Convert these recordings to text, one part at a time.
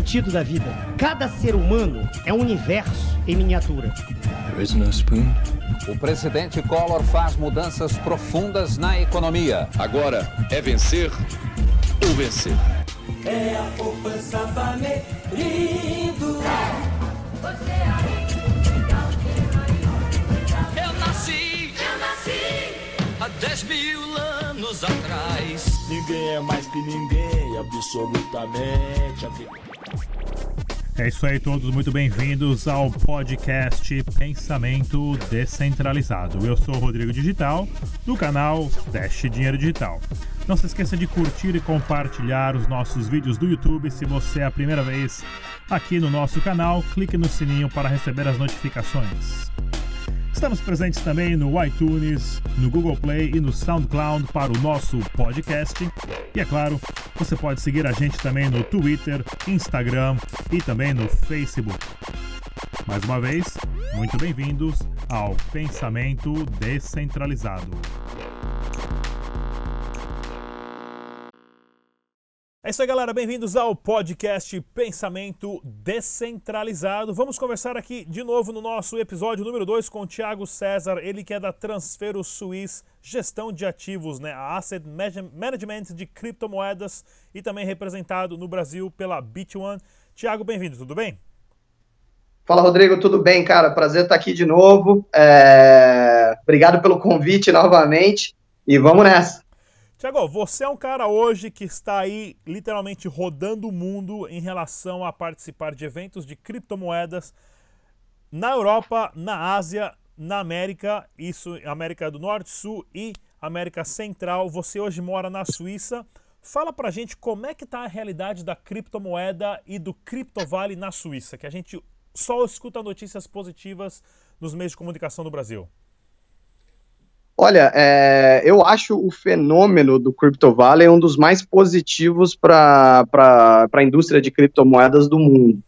sentido da vida. Cada ser humano é um universo em miniatura. O presidente Collor faz mudanças profundas na economia. Agora é vencer ou vencer. É a poupança Vamerindo. É eu nasci, eu nasci há 10 mil anos atrás. Ninguém é mais que ninguém, absolutamente. É isso aí, todos muito bem-vindos ao podcast Pensamento Descentralizado. Eu sou o Rodrigo Digital, do canal Dash Dinheiro Digital. Não se esqueça de curtir e compartilhar os nossos vídeos do YouTube. Se você é a primeira vez aqui no nosso canal, clique no sininho para receber as notificações. Estamos presentes também no iTunes, no Google Play e no SoundCloud para o nosso podcast. E é claro, você pode seguir a gente também no Twitter, Instagram e também no Facebook. Mais uma vez, muito bem-vindos ao Pensamento Descentralizado. É isso aí, galera. Bem-vindos ao podcast Pensamento Descentralizado. Vamos conversar aqui de novo no nosso episódio número 2 com o Thiago César, ele que é da Transfero Suisse, gestão de ativos, né? A Asset Management de criptomoedas e também representado no Brasil pela BitOne. Thiago, bem-vindo, tudo bem? Fala, Rodrigo, tudo bem, cara? Prazer estar aqui de novo. É... Obrigado pelo convite novamente e vamos nessa. Tiago, você é um cara hoje que está aí literalmente rodando o mundo em relação a participar de eventos de criptomoedas na Europa, na Ásia, na América, isso América do Norte, Sul e América Central. Você hoje mora na Suíça. Fala pra gente como é que tá a realidade da criptomoeda e do criptovale na Suíça, que a gente só escuta notícias positivas nos meios de comunicação do Brasil. Olha, é, eu acho o fenômeno do Crypto Valley um dos mais positivos para a indústria de criptomoedas do mundo.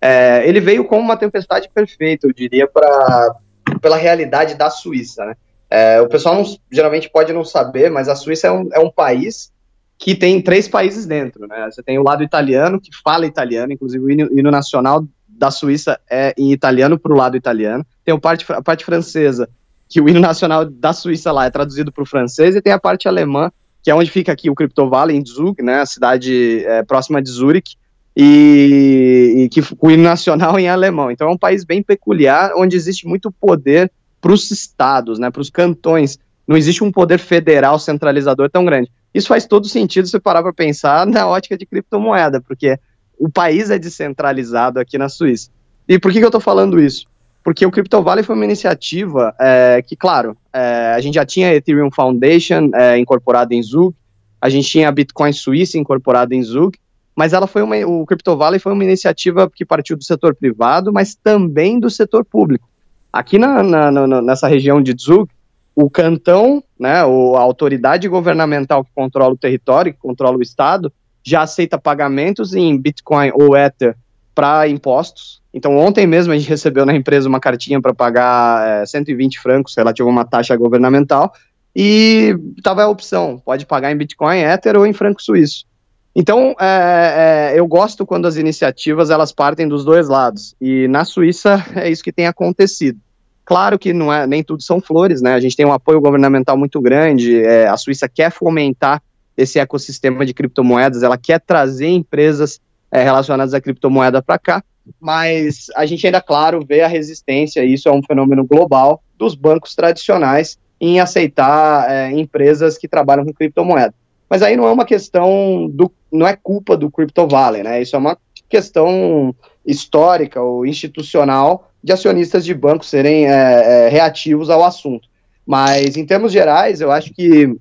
É, ele veio como uma tempestade perfeita, eu diria, pra, pela realidade da Suíça. Né? É, o pessoal não, geralmente pode não saber, mas a Suíça é um, é um país que tem três países dentro. Né? Você tem o lado italiano, que fala italiano, inclusive o hino, hino nacional da Suíça é em italiano para o lado italiano. Tem parte, a parte francesa, que o hino nacional da Suíça lá é traduzido para o francês, e tem a parte alemã, que é onde fica aqui o Kryptovale, em Zug, né, a cidade é, próxima de Zurich, e, e que o hino nacional em alemão. Então é um país bem peculiar, onde existe muito poder para os estados, né, para os cantões. Não existe um poder federal centralizador tão grande. Isso faz todo sentido se parar para pensar na ótica de criptomoeda, porque o país é descentralizado aqui na Suíça. E por que, que eu estou falando isso? porque o Crypto Valley foi uma iniciativa é, que, claro, é, a gente já tinha a Ethereum Foundation é, incorporada em Zug, a gente tinha a Bitcoin Suíça incorporada em Zug, mas ela foi uma, o Crypto Valley foi uma iniciativa que partiu do setor privado, mas também do setor público. Aqui na, na, na, nessa região de Zug, o cantão, né, a autoridade governamental que controla o território, que controla o estado, já aceita pagamentos em Bitcoin ou Ether para impostos. Então, ontem mesmo a gente recebeu na empresa uma cartinha para pagar é, 120 francos relativo a uma taxa governamental e tava a opção, pode pagar em Bitcoin, Ether ou em franco suíço. Então, é, é, eu gosto quando as iniciativas elas partem dos dois lados. E na Suíça é isso que tem acontecido. Claro que não é, nem tudo são flores, né? A gente tem um apoio governamental muito grande. É, a Suíça quer fomentar esse ecossistema de criptomoedas, ela quer trazer empresas é, relacionadas à criptomoeda para cá, mas a gente ainda, claro, vê a resistência, e isso é um fenômeno global, dos bancos tradicionais em aceitar é, empresas que trabalham com criptomoeda. Mas aí não é uma questão do. não é culpa do Crypto Valley, né? Isso é uma questão histórica ou institucional de acionistas de bancos serem é, é reativos ao assunto. Mas em termos gerais, eu acho que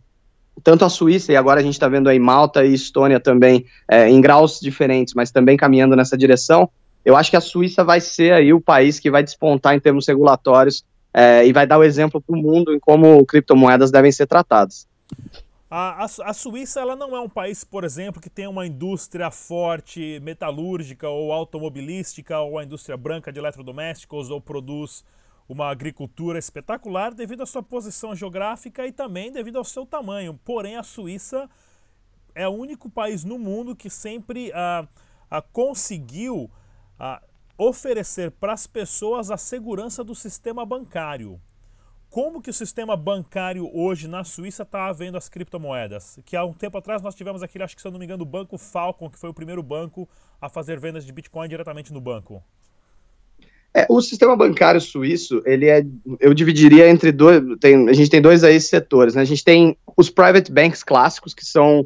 tanto a Suíça, e agora a gente está vendo aí Malta e Estônia também, é, em graus diferentes, mas também caminhando nessa direção, eu acho que a Suíça vai ser aí o país que vai despontar em termos regulatórios é, e vai dar o exemplo para o mundo em como criptomoedas devem ser tratadas. A, a, a, Suíça ela não é um país, por exemplo, que tem uma indústria forte metalúrgica ou automobilística ou a indústria branca de eletrodomésticos ou produz uma agricultura espetacular devido à sua posição geográfica e também devido ao seu tamanho. Porém, a Suíça é o único país no mundo que sempre ah, ah, conseguiu ah, oferecer para as pessoas a segurança do sistema bancário. Como que o sistema bancário hoje na Suíça está vendo as criptomoedas? Que há um tempo atrás nós tivemos aquele, acho que se eu não me engano, o Banco Falcon, que foi o primeiro banco a fazer vendas de Bitcoin diretamente no banco. É, o sistema bancário suíço, ele é, eu dividiria entre dois, tem, a gente tem dois aí setores, né? A gente tem os private banks clássicos, que são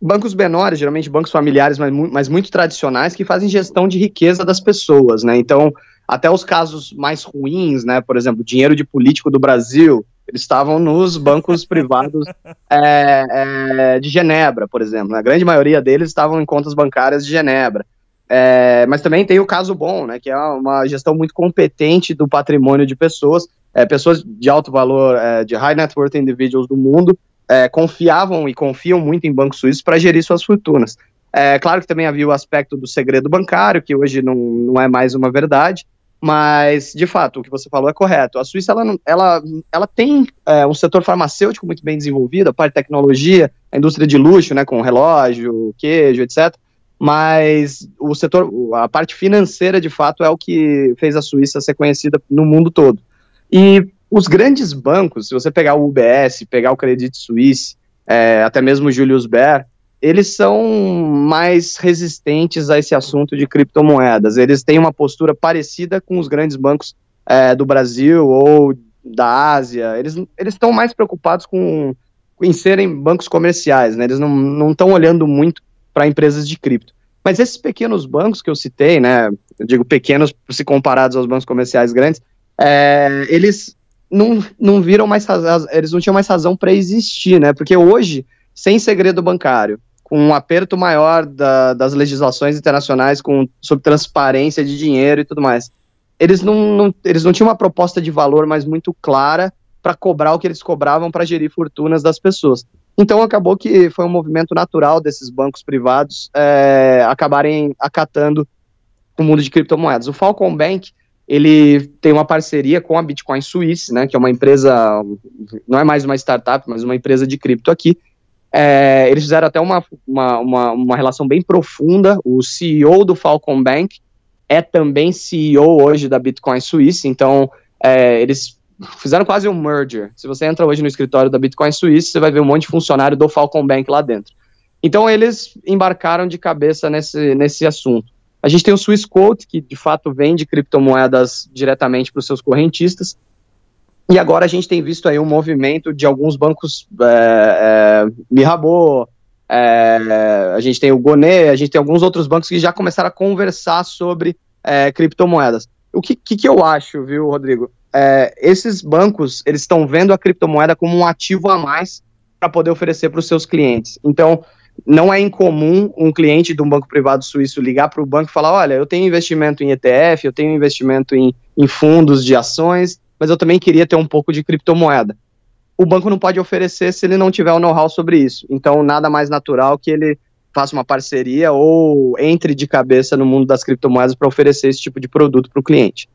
bancos menores, geralmente bancos familiares, mas, mas muito tradicionais, que fazem gestão de riqueza das pessoas, né? Então, até os casos mais ruins, né? Por exemplo, dinheiro de político do Brasil, eles estavam nos bancos privados é, é, de Genebra, por exemplo. Né? A grande maioria deles estavam em contas bancárias de Genebra. É, mas também tem o caso bom, né, que é uma gestão muito competente do patrimônio de pessoas, é, pessoas de alto valor, é, de high net worth individuals do mundo, é, confiavam e confiam muito em bancos suíços para gerir suas fortunas. É claro que também havia o aspecto do segredo bancário, que hoje não, não é mais uma verdade, mas, de fato, o que você falou é correto. A Suíça, ela, ela, ela tem é, um setor farmacêutico muito bem desenvolvido, a parte de tecnologia, a indústria de luxo, né, com relógio, queijo, etc mas o setor, a parte financeira de fato é o que fez a Suíça ser conhecida no mundo todo. E os grandes bancos, se você pegar o UBS, pegar o Credit Suisse, é, até mesmo o Julius Baer, eles são mais resistentes a esse assunto de criptomoedas. Eles têm uma postura parecida com os grandes bancos é, do Brasil ou da Ásia. Eles estão mais preocupados com em serem bancos comerciais, né? Eles não estão olhando muito para empresas de cripto. Mas esses pequenos bancos que eu citei, né, eu digo pequenos se comparados aos bancos comerciais grandes, é, eles não, não viram mais razão, eles não tinham mais razão para existir, né? Porque hoje, sem segredo bancário, com um aperto maior da, das legislações internacionais com, sobre transparência de dinheiro e tudo mais, eles não, não, eles não tinham uma proposta de valor mais muito clara para cobrar o que eles cobravam para gerir fortunas das pessoas. Então acabou que foi um movimento natural desses bancos privados é, acabarem acatando o mundo de criptomoedas. O Falcon Bank ele tem uma parceria com a Bitcoin Suisse, né, que é uma empresa, não é mais uma startup, mas uma empresa de cripto aqui. É, eles fizeram até uma, uma, uma, uma relação bem profunda. O CEO do Falcon Bank é também CEO hoje da Bitcoin Suisse, então é, eles fizeram quase um merger. Se você entra hoje no escritório da Bitcoin Suíça, você vai ver um monte de funcionário do Falcon Bank lá dentro. Então eles embarcaram de cabeça nesse, nesse assunto. A gente tem o Swiss que de fato vende criptomoedas diretamente para os seus correntistas. E agora a gente tem visto aí um movimento de alguns bancos, é, é, Mirabô, é, a gente tem o Gonê, a gente tem alguns outros bancos que já começaram a conversar sobre é, criptomoedas. O que, que, que eu acho, viu, Rodrigo? é, esses bancos eles estão vendo a criptomoeda como um ativo a mais para poder oferecer para os seus clientes. Então, não é incomum um cliente de um banco privado suíço ligar para o banco e falar: olha, eu tenho investimento em ETF, eu tenho investimento em, em fundos de ações, mas eu também queria ter um pouco de criptomoeda. O banco não pode oferecer se ele não tiver o know-how sobre isso. Então, nada mais natural que ele faça uma parceria ou entre de cabeça no mundo das criptomoedas para oferecer esse tipo de produto para o cliente.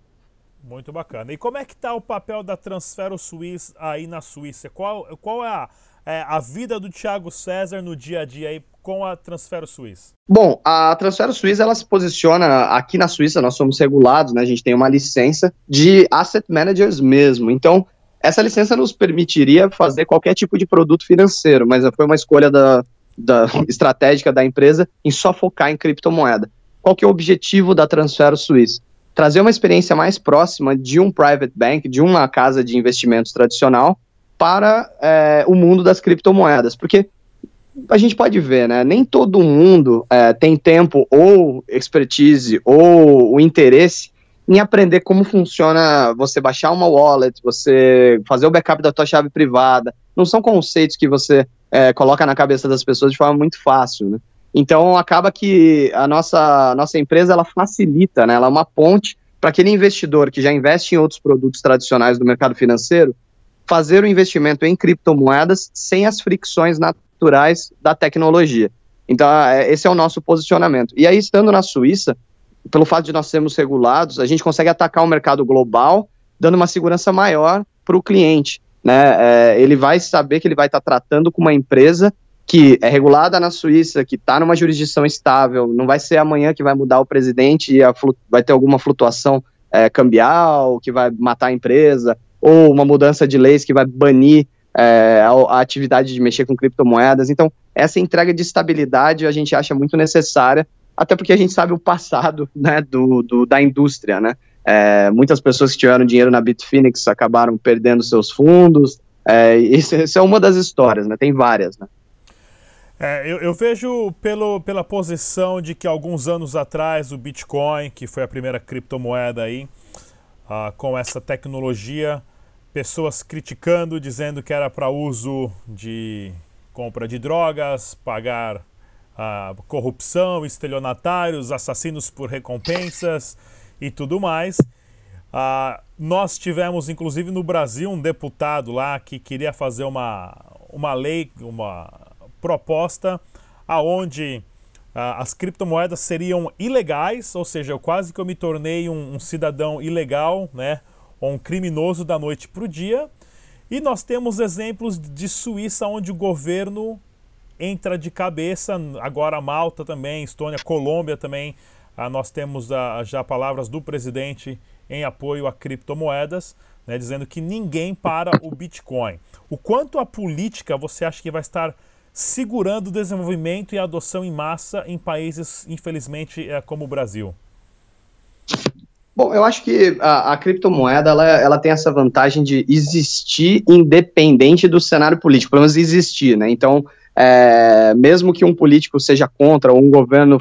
Muito bacana. E como é que está o papel da Transfero Suíça aí na Suíça? Qual, qual é, a, é a vida do Thiago César no dia a dia aí com a Transfero Suíça? Bom, a Transfero Suíça ela se posiciona aqui na Suíça, nós somos regulados, né? A gente tem uma licença de asset managers mesmo. Então, essa licença nos permitiria fazer qualquer tipo de produto financeiro, mas foi uma escolha da, da estratégica da empresa em só focar em criptomoeda. Qual que é o objetivo da Transfero Suíça? trazer uma experiência mais próxima de um private bank, de uma casa de investimentos tradicional, para é, o mundo das criptomoedas. Porque a gente pode ver, né? Nem todo mundo é, tem tempo ou expertise ou o interesse em aprender como funciona você baixar uma wallet, você fazer o backup da sua chave privada. Não são conceitos que você é, coloca na cabeça das pessoas de forma muito fácil, né? Então acaba que a nossa, a nossa empresa ela facilita, né? ela é uma ponte para aquele investidor que já investe em outros produtos tradicionais do mercado financeiro fazer o um investimento em criptomoedas sem as fricções naturais da tecnologia. Então, é, esse é o nosso posicionamento. E aí, estando na Suíça, pelo fato de nós sermos regulados, a gente consegue atacar o mercado global, dando uma segurança maior para o cliente. Né? É, ele vai saber que ele vai estar tá tratando com uma empresa que é regulada na Suíça, que está numa jurisdição estável, não vai ser amanhã que vai mudar o presidente e vai ter alguma flutuação é, cambial que vai matar a empresa, ou uma mudança de leis que vai banir é, a, a, atividade de mexer com criptomoedas. Então, essa entrega de estabilidade a gente acha muito necessária, até porque a gente sabe o passado né, do, do da indústria. Né? É, muitas pessoas que tiveram dinheiro na Bitfinex acabaram perdendo seus fundos. É, isso, isso é uma das histórias, né? tem várias. Né? É, eu, eu, vejo pelo, pela posição de que alguns anos atrás o Bitcoin, que foi a primeira criptomoeda aí, ah, com essa tecnologia, pessoas criticando, dizendo que era para uso de compra de drogas, pagar ah, corrupção, estelionatários, assassinos por recompensas e tudo mais. Ah, nós tivemos, inclusive no Brasil, um deputado lá que queria fazer uma, uma lei, uma proposta aonde ah, as criptomoedas seriam ilegais, ou seja, eu quase que eu me tornei um, um cidadão ilegal, né, ou um criminoso da noite para o dia. E nós temos exemplos de Suíça onde o governo entra de cabeça, agora Malta também, Estônia, Colômbia também, ah, nós temos ah, já palavras do presidente em apoio a criptomoedas, né, dizendo que ninguém para o Bitcoin. O quanto a política você acha que vai estar segurando o desenvolvimento e a adoção em massa em países, infelizmente, eh, como o Brasil? Bom, eu acho que a, a criptomoeda ela, ela, tem essa vantagem de existir independente do cenário político, pelo menos existir, né? Então, é, mesmo que um político seja contra ou um governo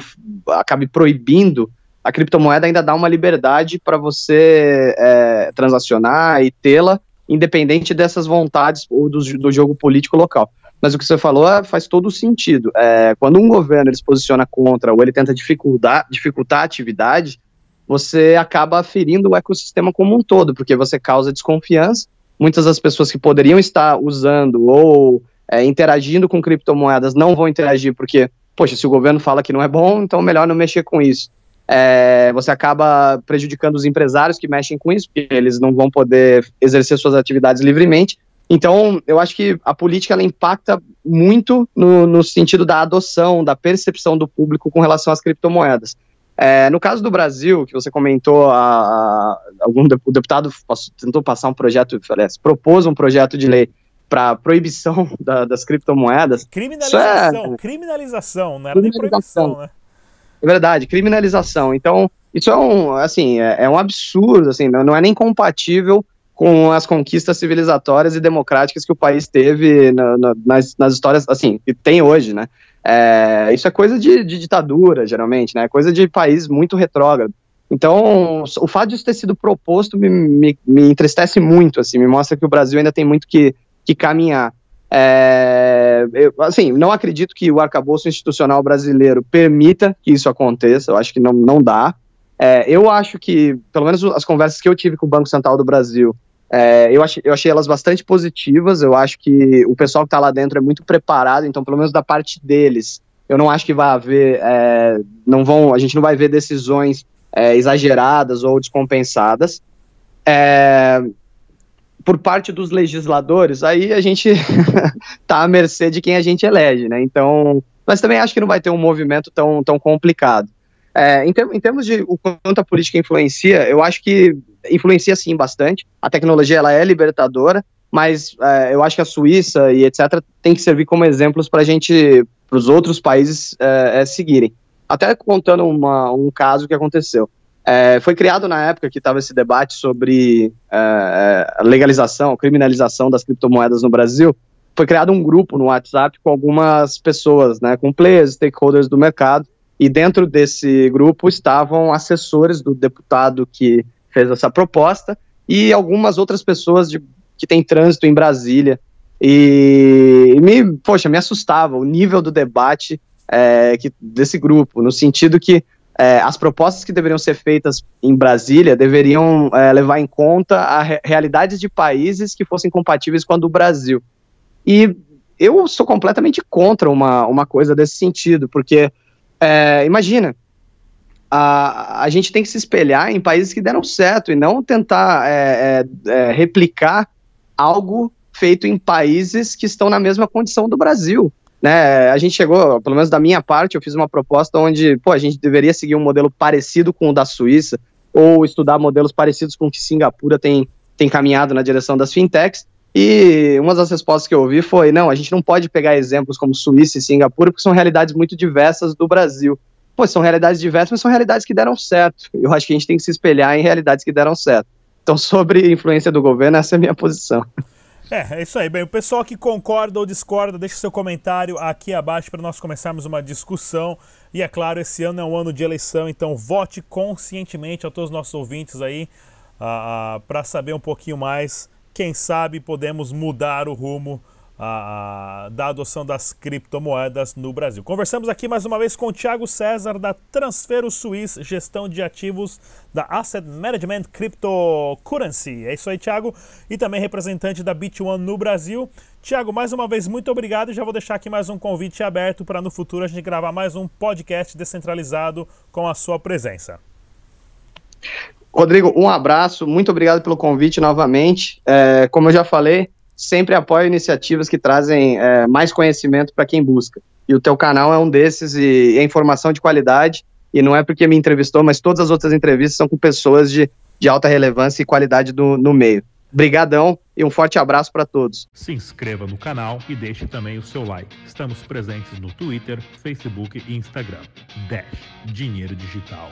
acabe proibindo, a criptomoeda ainda dá uma liberdade para você é, transacionar e tê-la, independente dessas vontades ou do, do jogo político local. Mas o que você falou ah, faz todo sentido. É, quando um governo ele se posiciona contra ou ele tenta dificultar, dificultar a atividade, você acaba ferindo o ecossistema como um todo, porque você causa desconfiança. Muitas das pessoas que poderiam estar usando ou é, interagindo com criptomoedas não vão interagir, porque, poxa, se o governo fala que não é bom, então melhor não mexer com isso. É, você acaba prejudicando os empresários que mexem com isso, porque eles não vão poder exercer suas atividades livremente, então, eu acho que a política ela impacta muito no, no sentido da adoção, da percepção do público com relação às criptomoedas. É, no caso do Brasil, que você comentou, a, a, algum de, o deputado passou, tentou passar um projeto, aliás, propôs um projeto de lei para proibição da, das criptomoedas. Criminalização, é, criminalização, não era criminalização. nem proibição, né? É verdade, criminalização. Então, isso é um, assim, é, é um absurdo, assim, não, não é nem compatível com as conquistas civilizatórias e democráticas que o país teve na, na, nas, nas, histórias, assim, que tem hoje, né? É, isso é coisa de, de, ditadura, geralmente, né? É coisa de país muito retrógrado. Então, o fato disso ter sido proposto me, me, me entristece muito, assim, me mostra que o Brasil ainda tem muito que, que caminhar. É, eu, assim, não acredito que o arcabouço institucional brasileiro permita que isso aconteça, eu acho que não, não dá. É, eu acho que, pelo menos as conversas que eu tive com o Banco Central do Brasil, é, eu, achei, eu achei elas bastante positivas, eu acho que o pessoal que está lá dentro é muito preparado, então, pelo menos da parte deles, eu não acho que vai haver, é, não vão, a gente não vai ver decisões é, exageradas ou descompensadas. É, por parte dos legisladores, aí a gente está à mercê de quem a gente elege, né? Então, mas também acho que não vai ter um movimento tão, tão complicado. É, em, em, termos de o quanto a política influencia, eu acho que influencia sim bastante. A tecnologia ela é libertadora, mas é, eu acho que a Suíça e etc tem que servir como exemplos para a gente, para os outros países é, é, seguirem. Até contando uma, um caso que aconteceu. É, foi criado na época que estava esse debate sobre é, é, legalização, criminalização das criptomoedas no Brasil. Foi criado um grupo no WhatsApp com algumas pessoas, né, com players, stakeholders do mercado, e dentro desse grupo estavam assessores do deputado que fez essa proposta, e algumas outras pessoas de, que têm trânsito em Brasília. E me, poxa, me assustava o nível do debate é, que, desse grupo, no sentido que é, as propostas que deveriam ser feitas em Brasília deveriam é, levar em conta a re realidades de países que fossem compatíveis com a do Brasil. E eu sou completamente contra uma, uma coisa desse sentido, porque é, imagina, a, a gente tem que se espelhar em países que deram certo e não tentar é, é, é, replicar algo feito em países que estão na mesma condição do Brasil. Né? A gente chegou, pelo menos da minha parte, eu fiz uma proposta onde pô, a gente deveria seguir um modelo parecido com o da Suíça ou estudar modelos parecidos com o que Singapura tem, tem caminhado na direção das fintechs. E uma das respostas que eu ouvi foi: não, a gente não pode pegar exemplos como Suíça e Singapura, porque são realidades muito diversas do Brasil pô, são realidades diversas, mas são realidades que deram certo. Eu acho que a gente tem que se espelhar em realidades que deram certo. Então, sobre influência do governo, essa é a minha posição. É, é isso aí. Bem, o pessoal que concorda ou discorda, deixa seu comentário aqui abaixo para nós começarmos uma discussão. E é claro, esse ano é um ano de eleição, então vote conscientemente a todos os nossos ouvintes aí uh, ah, ah, para saber um pouquinho mais. Quem sabe podemos mudar o rumo a, da adoção das criptomoedas no Brasil. Conversamos aqui mais uma vez com o Thiago César, da Transfero Suiz, gestão de ativos da Asset Management Cryptocurrency. É isso aí, Thiago, e também representante da Bit One no Brasil. Tiago, mais uma vez, muito obrigado e já vou deixar aqui mais um convite aberto para no futuro a gente gravar mais um podcast descentralizado com a sua presença. Rodrigo, um abraço, muito obrigado pelo convite novamente. É, como eu já falei, sempre apoio iniciativas que trazem é, mais conhecimento para quem busca. E o teu canal é um desses e é informação de qualidade. E não é porque me entrevistou, mas todas as outras entrevistas são com pessoas de, de alta relevância e qualidade do, no meio. Obrigadão e um forte abraço para todos. Se inscreva no canal e deixe também o seu like. Estamos presentes no Twitter, Facebook e Instagram. Dash Dinheiro Digital.